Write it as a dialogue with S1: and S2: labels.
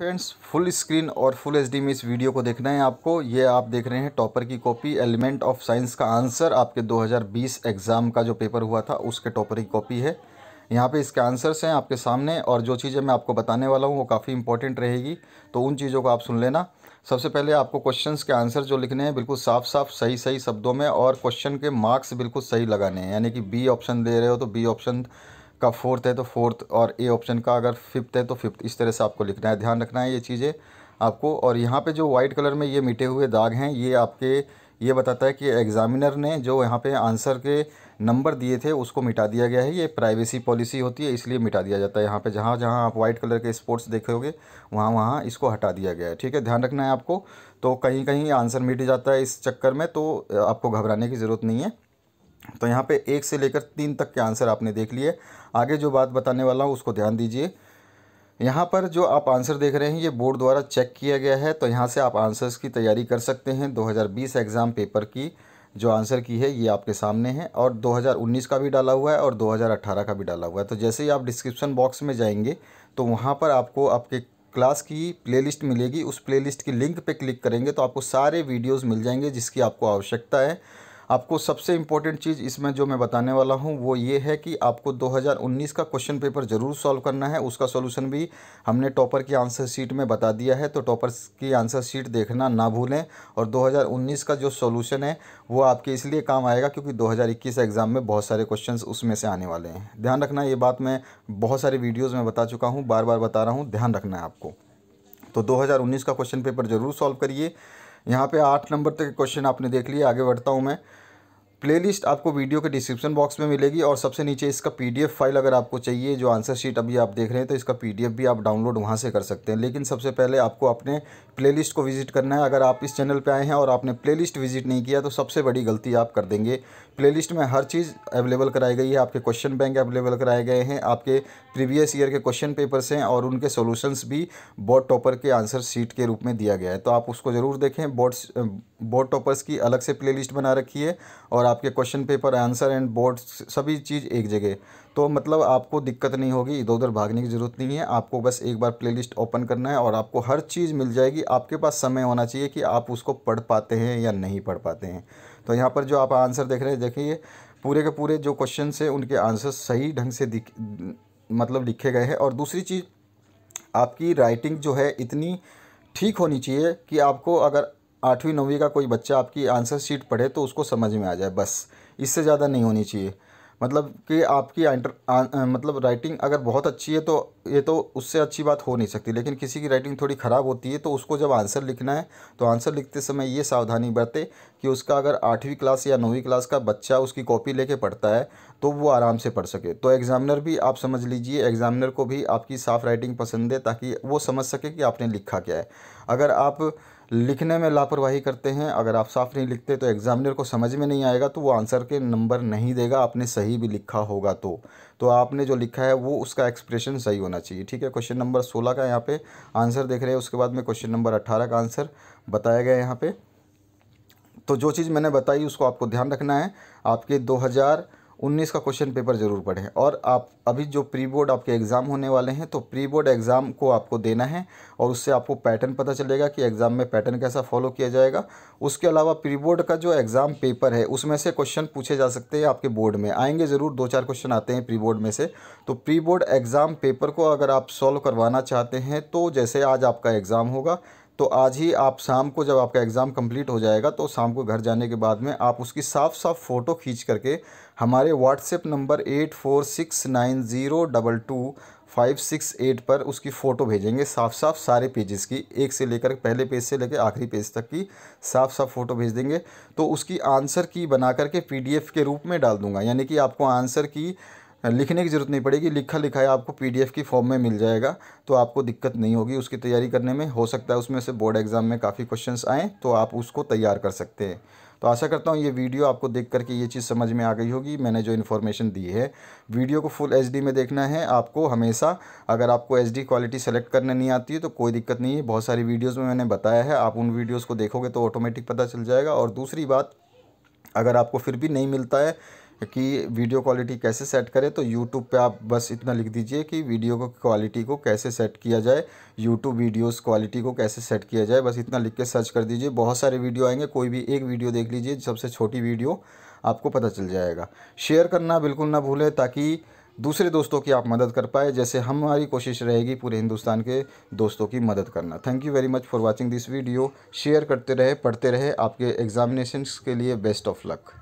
S1: friends full screen और full HD में इस वीडियो को देखना है आपको ये आप देख रहे हैं टॉपर की कॉपी एलिमेंट ऑफ साइंस का आंसर आपके 2020 एग्ज़ाम का जो पेपर हुआ था उसके टॉपर की कॉपी है यहाँ पे इसके आंसर्स हैं आपके सामने और जो चीज़ें मैं आपको बताने वाला हूँ वो काफ़ी इंपॉर्टेंट रहेगी तो उन चीज़ों को आप सुन लेना सबसे पहले आपको क्वेश्चन के आंसर जो लिखने हैं बिल्कुल साफ साफ सही सही शब्दों में और क्वेश्चन के मार्क्स बिल्कुल सही लगाने हैं यानी कि बी ऑप्शन दे रहे हो तो बी ऑप्शन का फोर्थ है तो फोर्थ और ए ऑप्शन का अगर फिफ्थ है तो फिफ्थ इस तरह से आपको लिखना है ध्यान रखना है ये चीज़ें आपको और यहाँ पे जो वाइट कलर में ये मिटे हुए दाग हैं ये आपके ये बताता है कि एग्ज़ामिनर ने जो यहाँ पे आंसर के नंबर दिए थे उसको मिटा दिया गया है ये प्राइवेसी पॉलिसी होती है इसलिए मिटा दिया जाता है यहाँ पे जहाँ जहाँ आप व्हाइट कलर के स्पोर्ट्स देखोगे वहाँ वहाँ इसको हटा दिया गया है ठीक है ध्यान रखना है आपको तो कहीं कहीं आंसर मिट जाता है इस चक्कर में तो आपको घबराने की ज़रूरत नहीं है तो यहाँ पे एक से लेकर तीन तक के आंसर आपने देख लिए आगे जो बात बताने वाला हूँ उसको ध्यान दीजिए यहाँ पर जो आप आंसर देख रहे हैं ये बोर्ड द्वारा चेक किया गया है तो यहाँ से आप आंसर्स की तैयारी कर सकते हैं 2020 एग्ज़ाम पेपर की जो आंसर की है ये आपके सामने है और 2019 का भी डाला हुआ है और 2018 का भी डाला हुआ है तो जैसे ही आप डिस्क्रिप्शन बॉक्स में जाएंगे तो वहाँ पर आपको आपके क्लास की प्ले मिलेगी उस प्ले की लिंक पर क्लिक करेंगे तो आपको सारे वीडियोज़ मिल जाएंगे जिसकी आपको आवश्यकता है आपको सबसे इम्पोर्टेंट चीज़ इसमें जो मैं बताने वाला हूँ वो ये है कि आपको 2019 का क्वेश्चन पेपर ज़रूर सॉल्व करना है उसका सॉल्यूशन भी हमने टॉपर की आंसर शीट में बता दिया है तो टॉपर की आंसर शीट देखना ना भूलें और 2019 का जो सॉल्यूशन है वो आपके इसलिए काम आएगा क्योंकि 2021 एग्ज़ाम में बहुत सारे क्वेश्चन उसमें से आने वाले हैं ध्यान रखना ये बात मैं बहुत सारे वीडियोज़ में बता चुका हूँ बार बार बता रहा हूँ ध्यान रखना है आपको तो दो का क्वेश्चन पेपर ज़रूर सॉल्व करिए यहाँ पे आठ नंबर तक क्वेश्चन आपने देख लिया आगे बढ़ता हूँ मैं प्लेलिस्ट आपको वीडियो के डिस्क्रिप्शन बॉक्स में मिलेगी और सबसे नीचे इसका पीडीएफ फाइल अगर आपको चाहिए जो आंसर शीट अभी आप देख रहे हैं तो इसका पीडीएफ भी आप डाउनलोड वहाँ से कर सकते हैं लेकिन सबसे पहले आपको अपने प्लेलिस्ट को विजिट करना है अगर आप इस चैनल पर आए हैं और आपने प्ले विजिट नहीं किया तो सबसे बड़ी गलती आप कर देंगे प्ले में हर चीज़ अवेलेबल कराई गई है आपके क्वेश्चन बैंक अवेलेबल कराए गए हैं आपके प्रीवियस ईयर के क्वेश्चन पेपर्स हैं और उनके सोल्यूशंस भी बोर्ड टॉपर के आंसर शीट के रूप में दिया गया है तो आप उसको ज़रूर देखें बोर्ड बोर्ड टॉपर्स की अलग से प्लेलिस्ट बना रखी है और आपके question paper answer and board सभी चीज़ एक जगह तो मतलब आपको दिक्कत नहीं होगी इधर उधर भागने की ज़रूरत नहीं है आपको बस एक बार प्लेलिस्ट ओपन करना है और आपको हर चीज़ मिल जाएगी आपके पास समय होना चाहिए कि आप उसको पढ़ पाते हैं या नहीं पढ़ पाते हैं तो यहाँ पर जो आप आंसर देख रहे हैं देखिए पूरे के पूरे जो क्वेश्चन है उनके आंसर सही ढंग से दिख मतलब लिखे गए हैं और दूसरी चीज़ आपकी राइटिंग जो है इतनी ठीक होनी चाहिए कि आपको अगर आठवीं नौवीं का कोई बच्चा आपकी आंसर शीट पढ़े तो उसको समझ में आ जाए बस इससे ज़्यादा नहीं होनी चाहिए मतलब कि आपकी आ, आ, मतलब राइटिंग अगर बहुत अच्छी है तो ये तो उससे अच्छी बात हो नहीं सकती लेकिन किसी की राइटिंग थोड़ी ख़राब होती है तो उसको जब आंसर लिखना है तो आंसर लिखते समय ये सावधानी बरते कि उसका अगर आठवीं क्लास या नौवीं क्लास का बच्चा उसकी कॉपी लेके पढ़ता है तो वो आराम से पढ़ सके तो एग्ज़ामिनर भी आप समझ लीजिए एग्ज़ामिनर को भी आपकी साफ़ राइटिंग पसंद है ताकि वो समझ सके कि आपने लिखा क्या है अगर आप लिखने में लापरवाही करते हैं अगर आप साफ नहीं लिखते तो एग्ज़ामिनर को समझ में नहीं आएगा तो वो आंसर के नंबर नहीं देगा आपने सही भी लिखा होगा तो तो आपने जो लिखा है वो उसका एक्सप्रेशन सही होना चाहिए ठीक है क्वेश्चन नंबर सोलह का यहाँ पे आंसर देख रहे हैं उसके बाद में क्वेश्चन नंबर अट्ठारह का आंसर बताया गया यहाँ पर तो जो चीज़ मैंने बताई उसको आपको ध्यान रखना है आपके दो हज़ार 19 का क्वेश्चन पेपर ज़रूर पढ़ें और आप अभी जो प्री बोर्ड आपके एग्ज़ाम होने वाले हैं तो प्री बोर्ड एग्ज़ाम को आपको देना है और उससे आपको पैटर्न पता चलेगा कि एग्ज़ाम में पैटर्न कैसा फॉलो किया जाएगा उसके अलावा प्री बोर्ड का जो एग्ज़ाम पेपर है उसमें से क्वेश्चन पूछे जा सकते हैं आपके बोर्ड में आएंगे ज़रूर दो चार क्वेश्चन आते हैं प्री बोर्ड में से तो प्री बोर्ड एग्ज़ाम पेपर को अगर आप सॉल्व करवाना चाहते हैं तो जैसे आज आपका एग्ज़ाम होगा तो आज ही आप शाम को जब आपका एग्ज़ाम कंप्लीट हो जाएगा तो शाम को घर जाने के बाद में आप उसकी साफ साफ फ़ोटो खींच करके हमारे WhatsApp number eight four six nine zero double two five six eight पर उसकी फ़ोटो भेजेंगे साफ साफ सारे पेजेस की एक से लेकर पहले पेज से लेकर आखिरी पेज तक की साफ साफ फ़ोटो भेज देंगे तो उसकी आंसर की बना करके पी के रूप में डाल दूंगा यानी कि आपको आंसर की लिखने की ज़रूरत नहीं पड़ेगी लिखा लिखा है आपको पीडीएफ की फॉर्म में मिल जाएगा तो आपको दिक्कत नहीं होगी उसकी तैयारी करने में हो सकता है उसमें से बोर्ड एग्ज़ाम में काफ़ी क्वेश्चन आएँ तो आप उसको तैयार कर सकते हैं तो आशा करता हूँ ये वीडियो आपको देख करके ये चीज़ समझ में आ गई होगी मैंने जो इन्फॉर्मेशन दी है वीडियो को फुल एच में देखना है आपको हमेशा अगर आपको एच क्वालिटी सेलेक्ट करने नहीं आती है तो कोई दिक्कत नहीं है बहुत सारी वीडियोज़ में मैंने बताया है आप उन वीडियोज़ को देखोगे तो ऑटोमेटिक पता चल जाएगा और दूसरी बात अगर आपको फिर भी नहीं मिलता है कि वीडियो क्वालिटी कैसे सेट करें तो यूट्यूब पे आप बस इतना लिख दीजिए कि वीडियो को क्वालिटी को कैसे सेट किया जाए यूट्यूब वीडियोस क्वालिटी को कैसे सेट किया जाए बस इतना लिख के सर्च कर दीजिए बहुत सारे वीडियो आएंगे कोई भी एक वीडियो देख लीजिए सबसे छोटी वीडियो आपको पता चल जाएगा शेयर करना बिल्कुल ना भूलें ताकि दूसरे दोस्तों की आप मदद कर पाए जैसे हमारी कोशिश रहेगी पूरे हिंदुस्तान के दोस्तों की मदद करना thank you very much for watching this video share करते रहे पढ़ते रहे आपके एग्जामिनेशन्स के लिए बेस्ट ऑफ लक